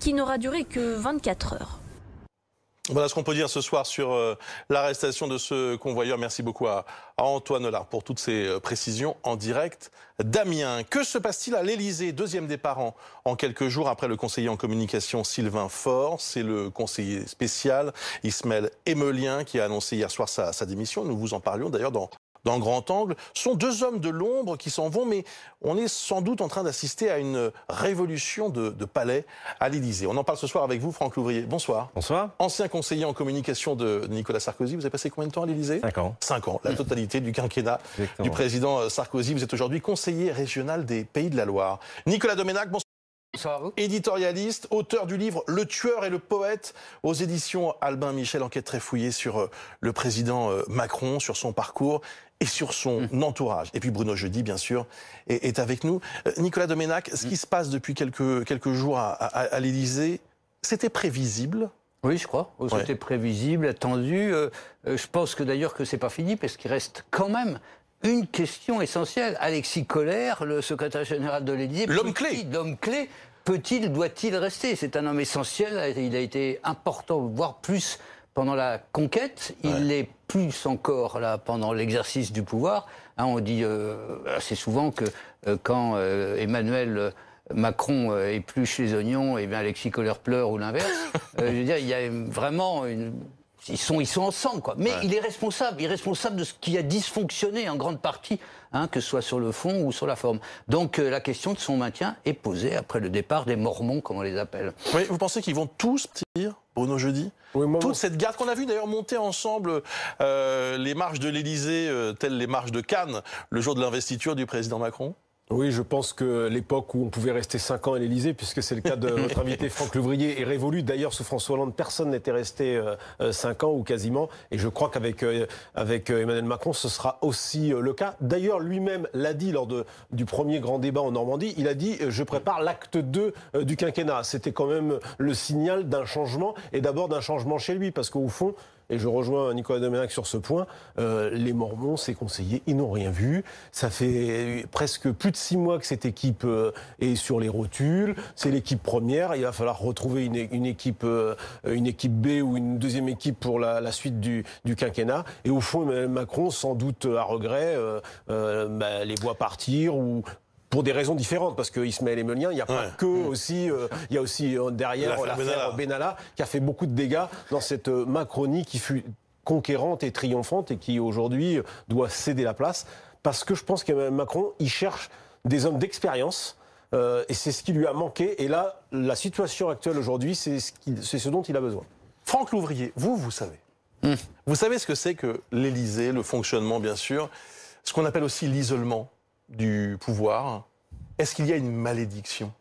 qui n'aura duré que 24 heures. Voilà ce qu'on peut dire ce soir sur euh, l'arrestation de ce convoyeur. Merci beaucoup à, Antoine Hollard pour toutes ces euh, précisions en direct. Damien, que se passe-t-il à l'Elysée Deuxième des parents en quelques jours après le conseiller en communication Sylvain Faure. C'est le conseiller spécial Ismaël Emelien qui a annoncé hier soir sa démission. Nous vous en parlions d'ailleurs dans dans Grand Angle, sont deux hommes de l'ombre qui s'en vont, mais on est sans doute en train d'assister à une révolution de, palais à l'Élysée. On en parle ce soir avec vous, Franck Louvrier. Bonsoir. Bonsoir. Ancien conseiller en communication de Nicolas Sarkozy, vous avez passé combien de temps à l'Élysée Cinq ans. Cinq ans, la totalité du quinquennat du président Sarkozy. Vous êtes aujourd'hui conseiller régional des Pays de la Loire. Nicolas Doménac, bonsoir. Éditorialiste, auteur du livre Le tueur et le poète aux éditions Albin Michel, enquête très fouillée sur euh, le président euh, Macron, sur son parcours et sur son mmh. entourage. Et puis Bruno Jeudi, bien sûr, est, est avec nous. Euh, Nicolas Domenac, ce qui mmh. se passe depuis quelques, quelques jours à, à, l'Élysée, c'était prévisible oui, je crois. Oh, c'était prévisible, attendu. Euh, euh, je pense que d'ailleurs que c'est pas fini, parce qu'il reste quand même une question essentielle. Alexis Colère, le secrétaire général de l'Élysée, l'homme clé, l'homme clé, peut-il, doit-il rester C'est un homme essentiel. Il a été important, voire plus pendant la conquête, il l'est plus encore là pendant l'exercice du pouvoir. Hein, on dit euh, assez souvent que euh, quand euh, Emmanuel Macron épluche les oignons, et eh bien Alexis Kohler pleure ou l'inverse. je veux dire, il y a vraiment une ils sont, ils sont ensemble, quoi. Mais il est responsable, il est responsable de ce qui a dysfonctionné en grande partie, hein, que ce soit sur le fond ou sur la forme. Donc la question de son maintien est posée après le départ des Mormons, comme on les appelle. vous pensez qu'ils vont tous partir Bruno Jeudi. Toute cette garde qu'on a vu d'ailleurs monter ensemble euh, les marches de l'Elysée, euh, telles les marches de Cannes, le jour de l'investiture du président Macron oui, je pense que l'époque où on pouvait rester 5 ans à l'Elysée, puisque c'est le cas de notre invité Franck Louvrier, est révolue. D'ailleurs, sous François Hollande, personne n'était resté 5 euh, euh, ans ou quasiment. Et je crois qu'avec euh, avec Emmanuel Macron, ce sera aussi le cas. D'ailleurs, lui-même l'a dit lors de, du premier grand débat en Normandie. Il a dit Je prépare l'acte 2 du quinquennat. C'était quand même le signal d'un changement, et d'abord d'un changement chez lui, parce qu'au fond, et je rejoins Nicolas Domenac sur ce point, euh, les Mormons, ces conseillers, ils n'ont rien vu. Ça fait presque plus de six mois que cette équipe euh, est sur les rotules. C'est l'équipe première. Il va falloir retrouver une, équipe, euh, une équipe B ou une deuxième équipe pour la, suite du, quinquennat. Et au fond, Macron, sans doute à regret, bah, les voit partir ou pour des raisons différentes, parce qu'Ismaël Emelien, il n'y a pas que mmh. aussi, euh, il y a aussi euh, derrière l'affaire Benalla. Benalla. qui a fait beaucoup de dégâts dans cette euh, Macronie qui fut conquérante et triomphante et qui aujourd'hui doit céder la place, parce que je pense que Macron, il cherche des hommes d'expérience. et c'est ce qui lui a manqué. Et là, la situation actuelle aujourd'hui, c'est ce, dont il a besoin. Franck Louvrier, vous, vous savez. Mmh. Vous savez ce que c'est que l'Élysée, le fonctionnement, bien sûr, ce qu'on appelle aussi l'isolement du pouvoir. Est-ce qu'il y a une malédiction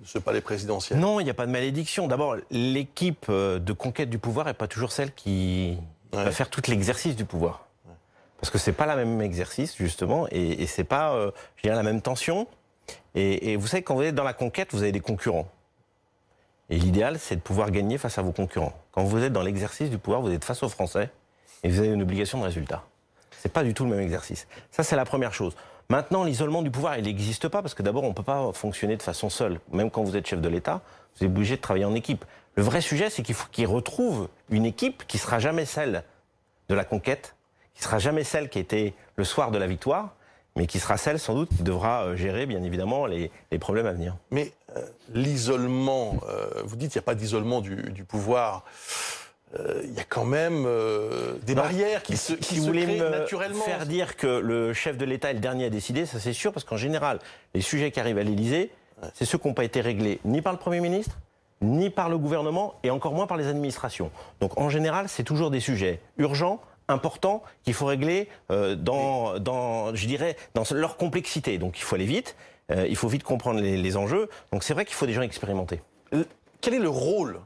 de ce palais présidentiel Non, il n'y a pas de malédiction. D'abord, l'équipe euh, de conquête du pouvoir n'est pas toujours celle qui va faire tout l'exercice du pouvoir. Parce que c'est pas la même exercice justement, et, et c'est pas, euh, la même tension. et vous savez quand vous êtes dans la conquête, vous avez des concurrents. Et l'idéal, c'est de pouvoir gagner face à vos concurrents. Quand vous êtes dans l'exercice du pouvoir, vous êtes face aux Français et vous avez une obligation de résultat. C'est pas du tout le même exercice. Ça, c'est la première chose. Maintenant, l'isolement du pouvoir, il n'existe pas parce que d'abord, on ne peut pas fonctionner de façon seule. Même quand vous êtes chef de l'État, vous êtes obligé de travailler en équipe. Le vrai sujet, c'est qu'il faut qu'il retrouve une équipe qui sera jamais celle de la conquête, qui sera jamais celle qui était le soir de la victoire, mais qui sera celle sans doute qui devra euh, gérer bien évidemment les, problèmes à venir. Mais euh, l'isolement, euh, vous dites qu'il n'y a pas d'isolement du, du pouvoir. Euh, il y a quand même euh, des barrières qui se, qui si vous créent naturellement. Faire dire que le chef de l'État est le dernier à décider, ça c'est sûr, parce qu'en général, les sujets qui arrivent à l'Élysée, c'est ceux qui n'ont pas été réglés ni par le Premier ministre, ni par le gouvernement, et encore moins par les administrations. Donc en général, c'est toujours des sujets urgents, importants, qu'il faut régler euh, dans, je dirais, dans leur complexité. Donc il faut aller vite, il faut vite comprendre les, les enjeux. Donc c'est vrai qu'il faut des gens expérimentés. Quel est le rôle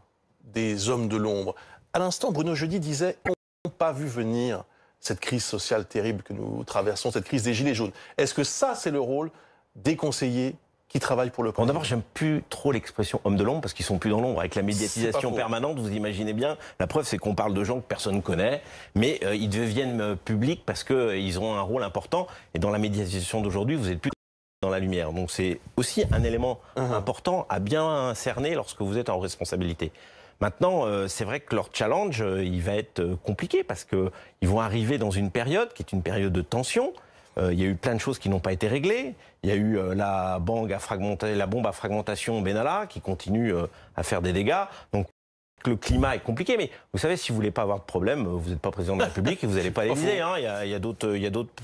des hommes de l'ombre à l'instant, Bruno Jeudi disait on n'a pas vu venir cette crise sociale terrible que nous traversons, cette crise des gilets jaunes. Est-ce que ça, c'est le rôle des conseillers qui travaillent pour le plan D'abord, j'aime plus trop l'expression homme de l'ombre parce qu'ils sont plus dans l'ombre. Avec la médiatisation permanente, vous imaginez bien, la preuve c'est qu'on parle de gens que personne ne connaît, mais euh, ils deviennent euh, publics parce qu'ils euh, ont un rôle important. Et dans la médiatisation d'aujourd'hui, vous êtes plus la lumière. Donc c'est aussi un élément uh-huh. important à bien cerner lorsque vous êtes en responsabilité. Maintenant, euh, c'est vrai que leur challenge, euh, il va être euh, compliqué parce que ils vont arriver dans une période qui est une période de tension. il y a eu plein de choses qui n'ont pas été réglées. Il y a eu la, bombe à fragmentation Benalla qui continue à faire des dégâts. Donc que le climat est compliqué, mais vous savez, si vous voulez pas avoir de problème, euh, vous n'êtes pas président de la République et vous n'allez pas les hein. Il y a, y a d'autres,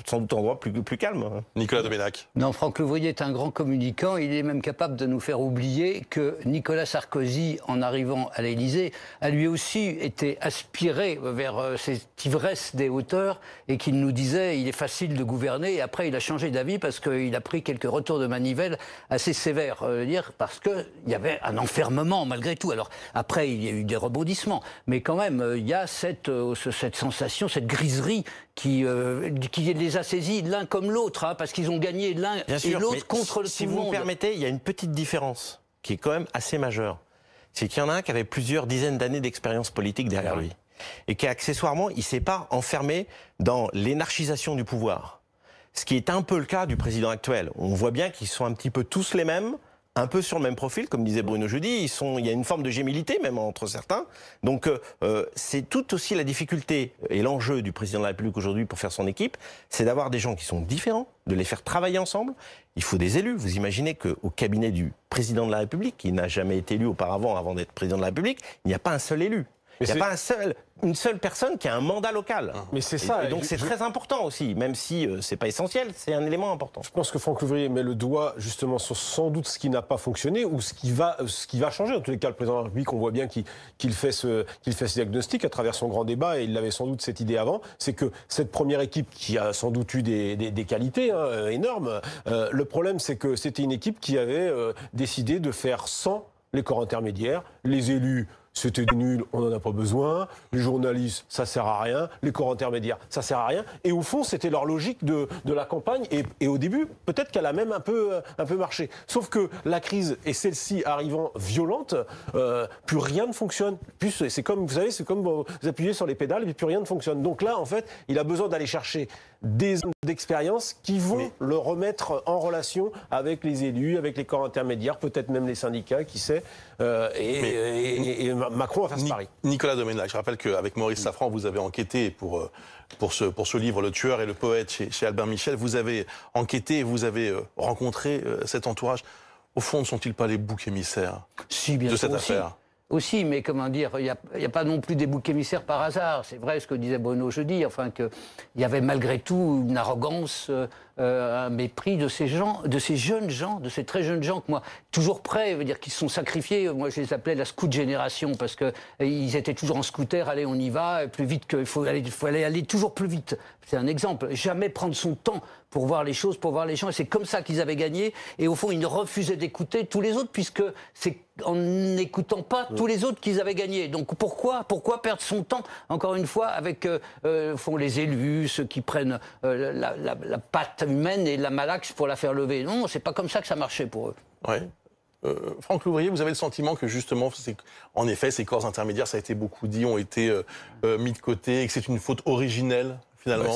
sans doute endroits plus, plus calmes. Nicolas Doménac. Non, Franck Louvrier est un grand communicant. Il est même capable de nous faire oublier que Nicolas Sarkozy, en arrivant à l'Élysée, a lui aussi été aspiré vers euh, cette ivresse des hauteurs et qu'il nous disait il est facile de gouverner. Et après, il a changé d'avis parce qu'il a pris quelques retours de manivelle assez sévères, euh, dire parce qu'il y avait un enfermement malgré tout. Alors après, il y a eu des rebondissements, mais quand même, euh, il y a cette, euh, cette sensation, cette griserie euh, qui, les a saisis l'un comme l'autre, hein, parce qu'ils ont gagné l'un et l'autre contre le Si vous me permettez, il y a une petite différence qui est quand même assez majeure. C'est qu'il y en a un qui avait plusieurs dizaines d'années d'expérience politique derrière lui. Et qui, accessoirement, il ne s'est pas enfermé dans l'énarchisation du pouvoir. Ce qui est un peu le cas du président actuel. On voit bien qu'ils sont un petit peu tous les mêmes un peu sur le même profil, comme disait Bruno jeudi. Ils sont, il y a une forme de gémilité même entre certains. Donc euh, euh, c'est tout aussi la difficulté et l'enjeu du président de la République aujourd'hui pour faire son équipe, c'est d'avoir des gens qui sont différents, de les faire travailler ensemble. Il faut des élus. Vous imaginez qu'au cabinet du président de la République, qui n'a jamais été élu auparavant avant d'être président de la République, il n'y a pas un seul élu. Il n'y a pas une seule personne qui a un mandat local. Uh-huh. Mais c'est ça. Et donc c'est très important aussi, même si euh, ce n'est pas essentiel, c'est un élément important. Je pense que Franck Louvrier met le doigt justement sur sans doute ce qui n'a pas fonctionné ou ce qui va, euh, ce qui va changer. En tous les cas, le président lui, qu'on on voit bien qu'il fait ce fait ce diagnostic à travers son grand débat et il avait sans doute cette idée avant, c'est que cette première équipe qui a sans doute eu des, qualités hein, euh, énormes, le problème c'est que c'était une équipe qui avait décidé de faire sans les corps intermédiaires, les élus c'était nul, on n'en a pas besoin, les journalistes, ça sert à rien, les corps intermédiaires, ça sert à rien. Et au fond, c'était leur logique de, la campagne. Et, au début, peut-être qu'elle a même un peu, euh, un peu marché. Sauf que la crise, et celle-ci arrivant violente, euh, plus rien ne fonctionne. Plus, c'est comme, vous savez, c'est comme vous appuyez sur les pédales et plus rien ne fonctionne. Donc là, en fait, il a besoin d'aller chercher des hommes d'expérience qui vont le remettre en relation avec les élus, avec les corps intermédiaires, peut-être même les syndicats, qui sait. Euh, et, Macron va faire ce pari. Nicolas Domenac, je rappelle qu'avec Maurice Safran, vous avez enquêté pour, euh, pour, ce, pour ce livre, Le tueur et le poète, chez, Albert Michel. Vous avez enquêté et vous avez euh, rencontré cet entourage. Au fond, ne sont-ils pas les boucs émissaires si, bien de cette affaire aussi, mais comment dire, il n'y a, pas non plus des boucs émissaires par hasard. C'est vrai ce que disait Bruno jeudi, enfin qu'il y avait malgré tout une arrogance, euh, euh, un mépris de ces gens, de ces jeunes gens, de ces très jeunes gens que moi, toujours prêts, veut dire, qu'ils se sont sacrifiés. Moi, je les appelais la scout génération parce que euh, ils étaient toujours en scooter. Allez, on y va, plus vite qu'il faut aller, faut aller toujours plus vite. C'est un exemple. Jamais prendre son temps pour voir les choses, pour voir les gens. Et c'est comme ça qu'ils avaient gagné. Et au fond, ils refusaient d'écouter tous les autres, puisque c'est en n'écoutant pas tous les autres qu'ils avaient gagné. Donc pourquoi, pourquoi perdre son temps, encore une fois, avec euh, euh, font les élus, ceux qui prennent euh, la, la, patte humaine et la malaxe pour la faire lever Non, c'est pas comme ça que ça marchait pour eux. Oui. Franck Louvrier, vous avez le sentiment que justement, en effet, ces corps intermédiaires, ça a été beaucoup dit, ont été mis de côté, et que c'est une faute originelle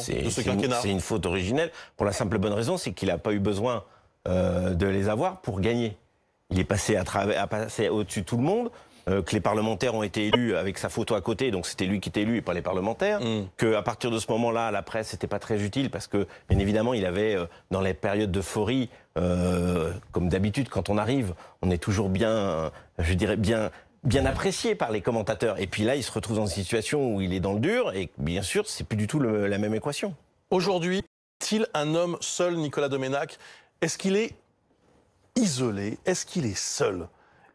c'est une faute originelle, pour la simple bonne raison, c'est qu'il n'a pas eu besoin euh, de les avoir pour gagner. Il est passé, à travers, à passer au-dessus de tout le monde, euh, que les parlementaires ont été élus avec sa photo à côté, donc c'était lui qui était élu et pas les parlementaires, mm. Que qu'à partir de ce moment-là, la presse n'était pas très utile parce que, bien évidemment, il avait, euh, dans les périodes d'euphorie, comme d'habitude, quand on arrive, on est toujours bien, je dirais bien bien apprécié par les commentateurs. Et puis là, il se retrouve dans une situation où il est dans le dur, et bien sûr, c'est plus du tout la même équation. Aujourd'hui, est-il un homme seul, Nicolas Doménac Est-ce qu'il est isolé Est-ce qu'il est seul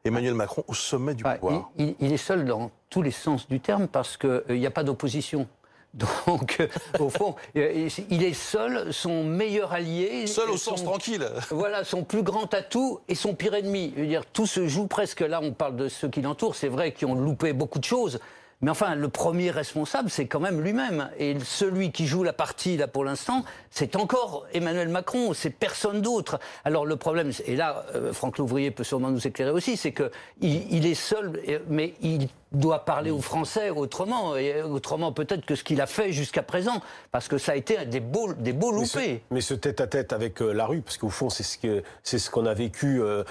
Emmanuel Macron au sommet du pouvoir. Il, est seul dans tous les sens du terme parce qu'il euh, n'y a pas d'opposition. Donc, euh, au fond, il est seul son meilleur allié. Seul au son, sens tranquille. Voilà, son plus grand atout et son pire ennemi. veux dire, tout se joue presque. Là, on parle de ceux qui l'entourent. C'est vrai qu'ils ont loupé beaucoup de choses. Mais enfin, le premier responsable, c'est quand même lui-même. Et celui qui joue la partie, là, pour l'instant, c'est encore Emmanuel Macron, c'est personne d'autre. Alors, le problème, et là, euh, Franck Louvrier peut sûrement nous éclairer aussi, c'est qu'il il est seul, euh, mais il doit parler aux Français autrement, et euh, autrement peut-être que ce qu'il a fait jusqu'à présent, parce que ça a été des beaux, des loupés. Mais ce tête-à-tête avec euh, la rue, parce qu'au fond, c'est ce qu'on ce qu'on a vécu euh,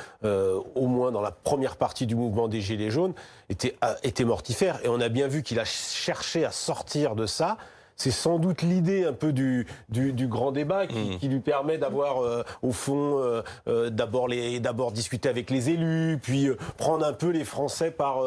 au moins dans la première partie du mouvement des Gilets jaunes, était, était mortifère. Et on a bien vu qu'il a cherché à sortir de ça. C'est sans doute l'idée un peu du, grand débat mm. qui, lui permet d'avoir, euh, au fond, euh, euh, d'abord discuter avec les élus, puis prendre un peu les Français par,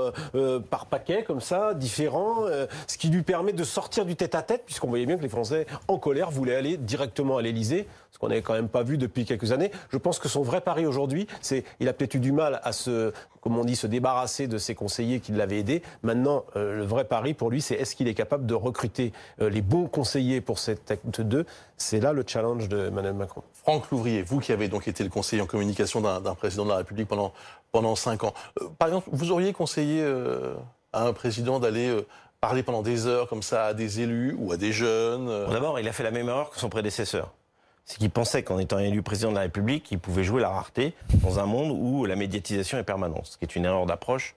par paquet, comme ça, différents, ce qui lui permet de sortir du tête-à-tête, puisqu'on voyait bien que les Français en colère voulaient aller directement à l'Élysée, ce qu'on n'avait quand même pas vu depuis quelques années. Je pense que son vrai pari aujourd'hui, c'est il a peut-être eu du mal à se, comme on dit, se débarrasser de ses conseillers qui l'avaient aidé. Maintenant, le vrai pari pour lui, c'est est-ce qu'il est capable de recruter les les bons conseillers pour cette acte 2, c'est là le challenge de Emmanuel Macron. Franck Louvrier, vous qui avez donc été le conseiller en communication d'un président de la République pendant, pendant cinq ans, euh, par exemple, vous auriez conseillé euh, à un président d'aller euh, parler pendant des heures comme ça à des élus ou à des jeunes D'abord, il a fait la même erreur que son prédécesseur c'est qu'il pensait qu'en étant élu président de la République, il pouvait jouer la rareté dans un monde où la médiatisation est permanente, ce qui est une erreur d'approche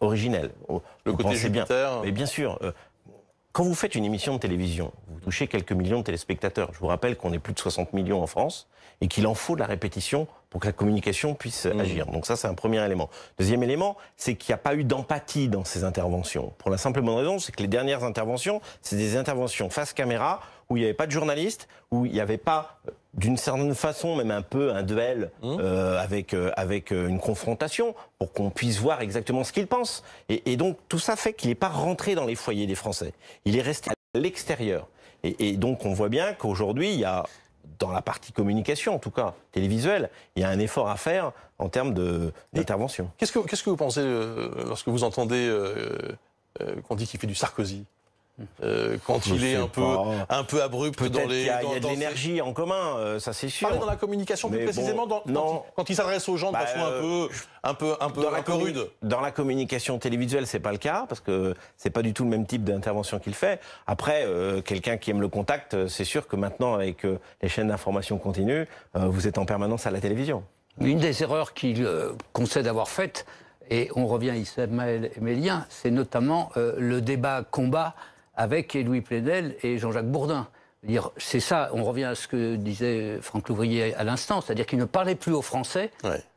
originelle. Le côté jupiter... bien. Mais bien sûr, quand vous faites une émission de télévision, vous touchez quelques millions de téléspectateurs. Je vous rappelle qu'on est plus de 60 millions en France et qu'il en faut de la répétition pour que la communication puisse mm. agir. Donc ça, c'est un premier élément. Deuxième élément, c'est qu'il n'y a pas eu d'empathie dans ces interventions. Pour la simple bonne raison, c'est que les dernières interventions, c'est des interventions face caméra où il n'y avait pas de journaliste, où il n'y avait pas euh, d'une certaine façon, même un peu un duel mm. euh, avec euh, avec une confrontation pour qu'on puisse voir exactement ce qu'il pense. Et, donc tout ça fait qu'il n'est pas rentré dans les foyers des Français. Il est resté à l'extérieur. et donc on voit bien qu'aujourd'hui il y a dans la partie communication, en tout cas télévisuelle, il y a un effort à faire en termes euh, d'intervention. Qu'est-ce que, que vous pensez euh, lorsque vous entendez euh, qu'on dit qu'il fait du Sarkozy euh, quand il est un peu, un peu abrupt dans les. Il y a, dans, de l'énergie en commun, euh, ça c'est sûr. dans la communication, plus précisément Quand, il, s'adresse aux gens de bah, façon un euh, peu, un peu, un peu, dans un la peu rude. Dans la communication télévisuelle, c'est pas le cas parce que c'est pas du tout le même type d'intervention qu'il fait. Après, quelqu'un qui aime le contact, c'est sûr que maintenant avec les chaînes d'information continue, vous êtes en permanence à la télévision. Une des erreurs qu'il concède avoir faite, et on revient à Ismaël Mélien, c'est notamment le débat combat avec Louis Pledel et Jean-Jacques Bourdin. C'est ça, on revient à ce que disait Franck Louvrier à l'instant, c'est-à-dire qu'il ne parlait plus aux Français,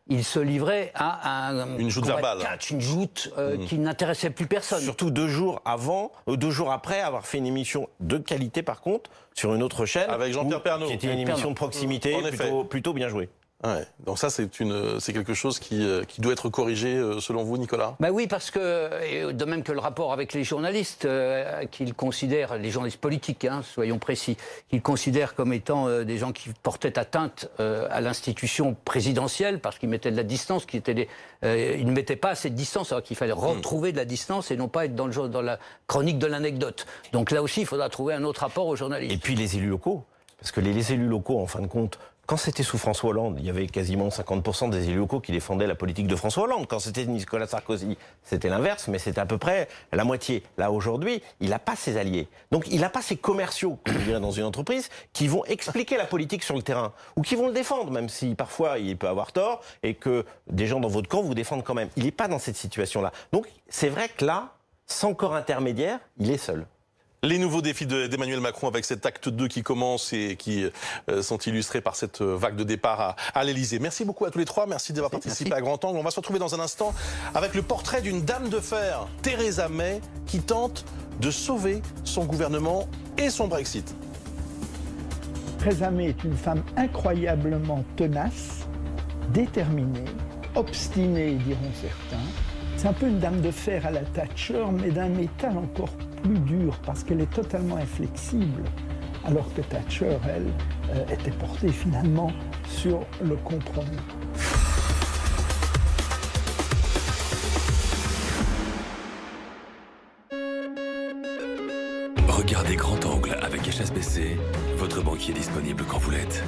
il se livrait à un, une joute verbale, une joute euh, mm. qui n'intéressait plus personne. Surtout deux jours avant, euh, deux jours après avoir fait une émission de qualité par contre sur une autre chaîne avec Jean-Pierre Pernaud, qui était une émission de proximité, plutôt, plutôt bien jouée. Ouais. Donc ça, c'est une, c'est quelque chose qui, euh, qui, doit être corrigé, euh, selon vous, Nicolas Bah oui, parce que euh, de même que le rapport avec les journalistes, euh, qu'ils considèrent, les journalistes politiques, hein, soyons précis, qu'ils considèrent comme étant des gens qui portaient atteinte à l'institution présidentielle parce qu'ils mettaient de la distance, qu'ils étaient des, ne mettaient pas assez de distance, alors qu'il fallait hmm. retrouver de la distance et non pas être dans le dans la chronique de l'anecdote. Donc là aussi, il faudra trouver un autre rapport aux journalistes. Et puis les élus locaux parce que les, élus locaux, en fin de compte, quand c'était sous François Hollande, il y avait quasiment 50% des élus locaux qui défendaient la politique de François Hollande. Quand c'était Nicolas Sarkozy, c'était l'inverse, mais c'était à peu près la moitié. Là, aujourd'hui, il n'a pas ses alliés. Donc, il n'a pas ses commerciaux, comme dirais, dans une entreprise, qui vont expliquer la politique sur le terrain, ou qui vont le défendre, même si parfois il peut avoir tort, et que des gens dans votre camp vous défendent quand même. Il n'est pas dans cette situation-là. Donc, c'est vrai que là, sans corps intermédiaire, il est seul. Les nouveaux défis d'Emmanuel Macron avec cet acte 2 qui commence et qui euh, sont illustrés par cette euh, vague de départ à, l'Elysée. Merci beaucoup à tous les trois. Merci d'avoir participé à Grand Angle. On va se retrouver dans un instant avec le portrait d'une dame de fer, Theresa May, qui tente de sauver son gouvernement et son Brexit. Theresa May est une femme incroyablement tenace, déterminée, obstinée, diront certains c'est un peu une dame de fer à la Thatcher, mais d'un métal encore plus dur, parce qu'elle est totalement inflexible, alors que Thatcher, elle, euh, était portée finalement sur le compromis. Regardez Grand Angle avec HSBC, votre banquier disponible quand vous l'êtes.